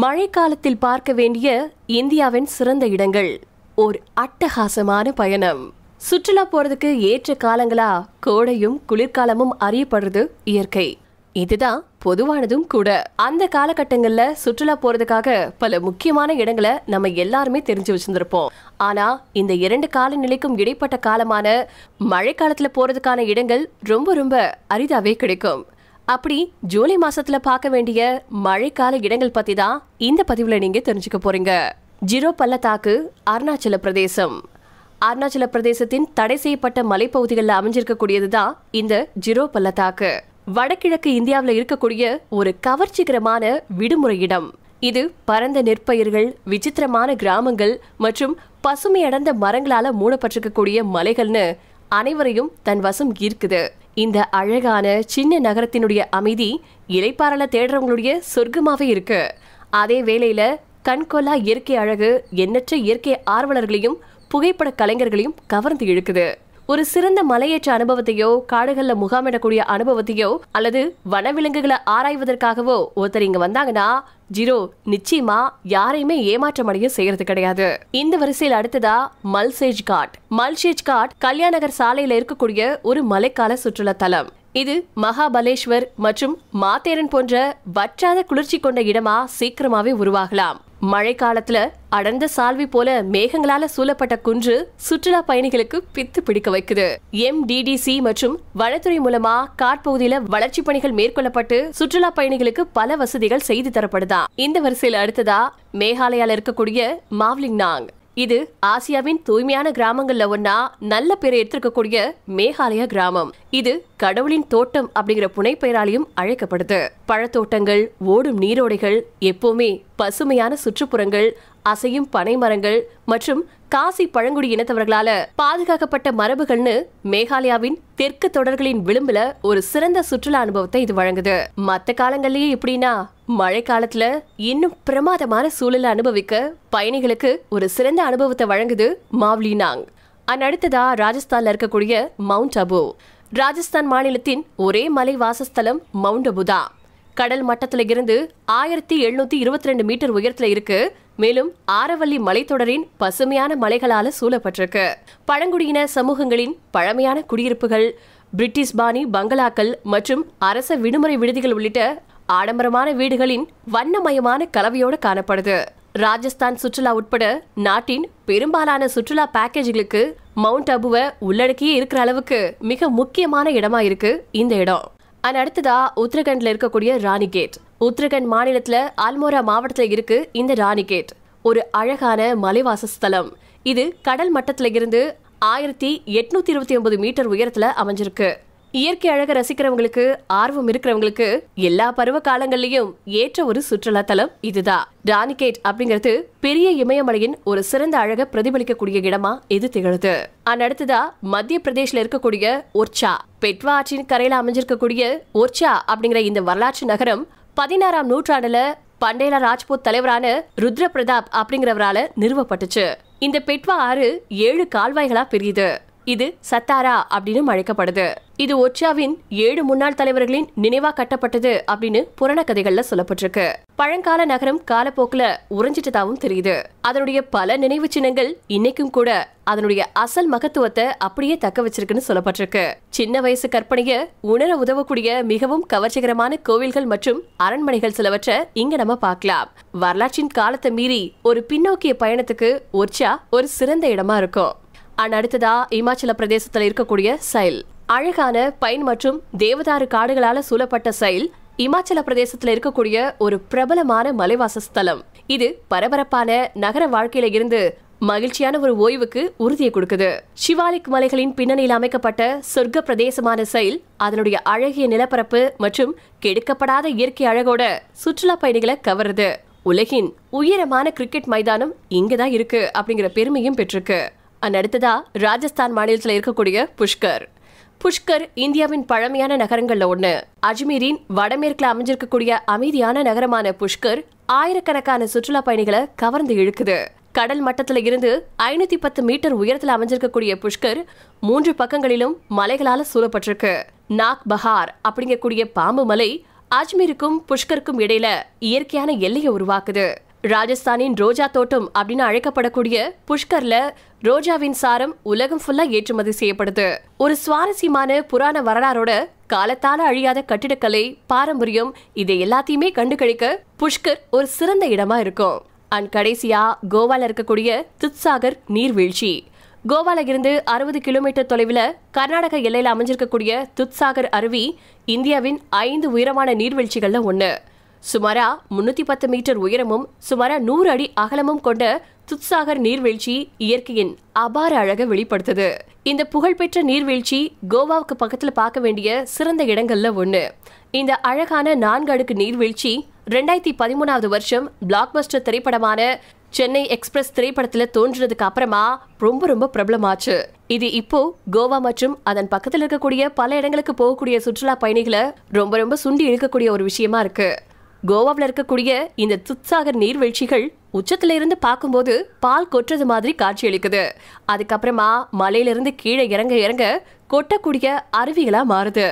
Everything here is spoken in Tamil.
மழைக்காலத்தில் பார்க்க வேண்டிய இந்தியாவின் சிறந்த இடங்கள் ஒரு அட்டகாசமான பயணம் சுற்றுலா போறதுக்கு ஏற்ற காலங்களா கோடையும் குளிர்காலமும் அறியப்படுறது இயற்கை இதுதான் பொதுவானதும் கூட அந்த காலகட்டங்கள்ல சுற்றுலா போறதுக்காக பல முக்கியமான இடங்களை நம்ம எல்லாருமே தெரிஞ்சு வச்சிருந்திருப்போம் ஆனா இந்த இரண்டு காலநிலைக்கும் இடைப்பட்ட காலமான மழைக்காலத்துல போறதுக்கான இடங்கள் ரொம்ப ரொம்ப அரிதாவே கிடைக்கும் அப்படி ஜூலை மாசத்துல பார்க்க வேண்டிய மழைக்கால இடங்கள் பத்தி தான் இந்த பதிவுல நீங்க தெரிஞ்சுக்க போறீங்க ஜிரோ பள்ளத்தாக்கு அருணாச்சல பிரதேசம் அருணாச்சல பிரதேசத்தின் தடை செய்யப்பட்ட மலைப்பகுதிகளில் அமைஞ்சிருக்கக்கூடியது தான் இந்த ஜிரோ பள்ளத்தாக்கு வடகிழக்கு இந்தியாவில் இருக்கக்கூடிய ஒரு கவர்ச்சிகரமான விடுமுறை இடம் இது பரந்த நெற்பயிர்கள் விசித்திரமான கிராமங்கள் மற்றும் பசுமை அடர்ந்த மரங்களால மூடப்பட்டிருக்கக்கூடிய மலைகள்னு அனைவரையும் தன் வசம் ஈர்க்குது இந்த அழகான சின்ன நகரத்தினுடைய அமைதி இலைப்பாறல தேடுறவங்களுடைய சொர்க்கமாவே இருக்கு அதே வேளையில கண்கொல்லா இயற்கை அழகு எண்ணற்ற இயற்கை ஆர்வலர்களையும் புகைப்பட கலைஞர்களையும் கவர்ந்து இழுக்குது ஒரு சிறந்த மலையேற்ற அனுபவத்தையோ காடுகள்ல முகாமிடக்கூடிய அனுபவத்தையோ அல்லது வனவிலங்குகளை ஆராய்வதற்காகவோ ஒருத்தர் இங்க வந்தாங்கன்னா ஜிரோ நிச்சயமா யாரையுமே ஏமாற்றம் அடைய செய்யறது கிடையாது இந்த வரிசையில் அடுத்ததா மல்சேஜ் காட் மல்சேஜ் காட் கல்யாணகர் சாலையில இருக்கக்கூடிய ஒரு மலைக்கால சுற்றுலா தலம் இது மகாபலேஸ்வர் மற்றும் மாத்தேரன் போன்ற வற்றாத குளிர்ச்சி கொண்ட இடமா சீக்கிரமாவே உருவாகலாம் மழை காலத்துல அடர்ந்த சால்வி போல மேகங்களால சூழப்பட்ட குன்று சுற்றுலா பயணிகளுக்கு பித்து பிடிக்க வைக்குது எம் டிடிசி மற்றும் வளத்துறை மூலமா காட்பகுதியில வளர்ச்சி பணிகள் மேற்கொள்ளப்பட்டு சுற்றுலா பயணிகளுக்கு பல வசதிகள் செய்து தரப்படுதா இந்த வரிசையில அடுத்ததா மேகாலயால இருக்கக்கூடிய மாவ்லிங் நாங் இது ஆசியாவின் தூய்மையான கிராமங்கள்ல ஒன்னா நல்ல பேரை எடுத்திருக்கக்கூடிய மேகாலயா கிராமம் இது கடவுளின் தோட்டம் அப்படிங்கிற புனைப்பெயராலையும் அழைக்கப்படுது பழத்தோட்டங்கள் ஓடும் நீரோடைகள் எப்போவுமே பசுமையான சுற்றுப்புறங்கள் அசையும் பனை மரங்கள் மற்றும் காசி பழங்குடி இனத்தவர்களால பாதுகாக்கப்பட்ட மரபுகள்னு மேகாலயாவின் தெற்கு தொடர்களின் விளிம்புல ஒரு சிறந்த சுற்றுலா அனுபவத்தை இது வழங்குது மத்த காலங்கள்லயே எப்படின்னா மழை காலத்துல இன்னும் பிரமாதமான சூழலை அனுபவிக்க பயணிகளுக்கு ஒரு சிறந்த அனுபவத்தை வழங்குது மாவ்லினாங் அன்னடுத்ததா ராஜஸ்தான்ல இருக்கக்கூடிய மவுண்ட் அபு ராஜஸ்தான் மாநிலத்தின் ஒரே மலை வாசஸ்தலம் மவுண்ட் அபுதா கடல் மட்டத்தில இருந்து ஆயிரத்தி எழுநூத்தி இருபத்தி ரெண்டு மீட்டர் உயரத்துல இருக்கு மேலும் ஆரவல்லி மலைத்தொடரின் பசுமையான மலைகளால சூழப்பட்டிருக்கு பழங்குடியின சமூகங்களின் பழமையான குடியிருப்புகள் பிரிட்டிஷ் பாணி பங்களாக்கள் மற்றும் அரச விடுமுறை விடுதிகள் உள்ளிட்ட ஆடம்பரமான வீடுகளின் வண்ணமயமான கலவையோடு காணப்படுது ராஜஸ்தான் சுற்றுலா உட்பட நாட்டின் பெரும்பாலான சுற்றுலா பேக்கேஜ்களுக்கு மவுண்ட் அபுவை உள்ளடக்கியே இருக்கிற அளவுக்கு மிக முக்கியமான இடமா இருக்கு இந்த இடம் அண்ட் அடுத்ததா உத்தரகண்ட்ல இருக்கக்கூடிய ராணி கேட் உத்தரகண்ட் மாநிலத்துல அல்மோரா மாவட்டத்தில் இருக்கு இந்த ராணி கேட் ஒரு அழகான மலைவாச ஸ்தலம் இது கடல் மட்டத்துல இருந்து ஆயிரத்தி எட்நூத்தி இருபத்தி ஒன்பது மீட்டர் உயரத்துல அமைஞ்சிருக்கு இயற்கை அழக ரசிக்கிறவங்களுக்கு ஆர்வம் இருக்கிறவங்களுக்கு எல்லா பருவ காலங்கள்லயும் ஏற்ற ஒரு சுற்றுலா தலம் இதுதான் டானிகேட் அப்படிங்கிறது பெரிய இமயமலையின் ஒரு சிறந்த அழக பிரதிபலிக்கக்கூடிய இடமா இது திகழுது அடுத்ததா மத்திய பிரதேஷ்ல இருக்கக்கூடிய ஒர்ச்சா பெட்வா ஆற்றின் கரையில அமைஞ்சிருக்கக்கூடிய ஒர்ச்சா அப்படிங்கிற இந்த வரலாற்று நகரம் பதினாறாம் நூற்றாண்டுல பண்டேலா ராஜ்பூத் தலைவரான ருத்ர பிரதாப் அப்படிங்கிறவரால நிறுவப்பட்டுச்சு இந்த பெட்வா ஆறு ஏழு கால்வாய்களா பிரியுது இது சத்தாரா அப்படின்னு அழைக்கப்படுது இது ஒச்சாவின் ஏழு முன்னாள் தலைவர்களின் நினைவா கட்டப்பட்டது அப்படின்னு புராண கதைகள்ல சொல்லப்பட்டிருக்கு பழங்கால நகரம் காலப்போக்குல உறைஞ்சிட்டதாவும் தெரியுது அதனுடைய பல நினைவு சின்னங்கள் இன்னைக்கும் கூட அதனுடைய அசல் மகத்துவத்தை அப்படியே தக்க வச்சிருக்குன்னு சொல்லப்பட்டிருக்கு சின்ன வயசு கற்பனைய உணர உதவக்கூடிய மிகவும் கவர்ச்சிகரமான கோவில்கள் மற்றும் அரண்மனைகள் சிலவற்றை இங்க நம்ம பார்க்கலாம் வரலாற்றின் காலத்தை மீறி ஒரு பின்னோக்கிய பயணத்துக்கு ஒர்ச்சா ஒரு சிறந்த இடமா இருக்கும் அண்ட் அடுத்ததா இமாச்சல பிரதேசத்துல இருக்கக்கூடிய சைல் அழகான பைன் மற்றும் தேவதாறு காடுகளால சூழப்பட்ட சைல் இமாச்சல பிரதேசத்துல இருக்கக்கூடிய ஒரு பிரபலமான மலைவாசஸ்தலம் இது பரபரப்பான நகர வாழ்க்கையில இருந்து மகிழ்ச்சியான ஒரு ஓய்வுக்கு உறுதியை கொடுக்குது சிவாலிக் மலைகளின் பின்னணியில் அமைக்கப்பட்ட சொர்க்க பிரதேசமான செயல் அதனுடைய அழகிய நிலப்பரப்பு மற்றும் கெடுக்கப்படாத இயற்கை அழகோட சுற்றுலா பயணிகளை கவருது உலகின் உயரமான கிரிக்கெட் மைதானம் இங்கதான் இருக்கு அப்படிங்கிற பெருமையும் பெற்றிருக்கு அடுத்ததா ராஜஸ்தான் மாநிலத்துல இருக்கக்கூடிய புஷ்கர் புஷ்கர் இந்தியாவின் பழமையான நகரங்கள்ல ஒண்ணு அஜ்மீரின் வடமேற்குல அமைஞ்சிருக்கக்கூடிய அமைதியான நகரமான புஷ்கர் ஆயிரக்கணக்கான சுற்றுலா பயணிகளை கவர்ந்து இழுக்குது கடல் மட்டத்துல இருந்து ஐநூத்தி பத்து மீட்டர் உயரத்தில் அமைஞ்சிருக்கக்கூடிய புஷ்கர் மூன்று பக்கங்களிலும் மலைகளால சூழப்பட்டிருக்கு நாக் பஹார் அப்படிங்கக்கூடிய பாம்பு மலை அஜ்மீருக்கும் புஷ்கருக்கும் இடையில இயற்கையான எல்லையை உருவாக்குது ராஜஸ்தானின் ரோஜா தோட்டம் அப்படின்னு அழைக்கப்படக்கூடிய புஷ்கர்ல ரோஜாவின் சாரம் உலகம் ஃபுல்லா ஏற்றுமதி செய்யப்படுது ஒரு சுவாரஸ்யமான புராண வரலாறோட காலத்தால அழியாத கட்டிடக்கலை பாரம்பரியம் இதை எல்லாத்தையுமே கண்டுகளிக்க புஷ்கர் ஒரு சிறந்த இடமா இருக்கும் அண்ட் கடைசியா கோவால இருக்கக்கூடிய துத்சாகர் நீர்வீழ்ச்சி கோவால இருந்து அறுபது கிலோமீட்டர் தொலைவில் கர்நாடக எல்லையில் அமைஞ்சிருக்கக்கூடிய துத்சாகர் அருவி இந்தியாவின் ஐந்து உயரமான நீர்வீழ்ச்சிகள்ல ஒன்று சுமாரா முன்னூத்தி பத்து மீட்டர் உயரமும் சுமாரா நூறு அடி அகலமும் கொண்ட துத்சாகர் நீர்வீழ்ச்சி இயற்கையின் அபார அழக வெளிப்படுத்துது இந்த புகழ்பெற்ற நீர்வீழ்ச்சி கோவாவுக்கு பக்கத்துல பார்க்க வேண்டிய சிறந்த இடங்கள்ல ஒண்ணு இந்த அழகான நான்கு அடுக்கு நீர்வீழ்ச்சி ரெண்டாயிரத்தி பதிமூணாவது வருஷம் பிளாக் பஸ்டர் திரைப்படமான சென்னை எக்ஸ்பிரஸ் திரைப்படத்துல தோன்றினதுக்கு அப்புறமா ரொம்ப ரொம்ப பிரபலமாச்சு இது இப்போ கோவா மற்றும் அதன் பக்கத்தில் இருக்கக்கூடிய பல இடங்களுக்கு போகக்கூடிய சுற்றுலா பயணிகளை ரொம்ப ரொம்ப சுண்டி இழுக்கக்கூடிய ஒரு விஷயமா இருக்கு கோவாவில் இருக்கக்கூடிய இந்த துத்சாகர் நீர்வீழ்ச்சிகள் உச்சத்துல இருந்து பார்க்கும்போது பால் கொட்டுறது மாதிரி காட்சியளிக்குது அதுக்கப்புறமா மலையிலிருந்து கீழே இறங்க இறங்க கொட்டக்கூடிய அருவிகளா மாறுது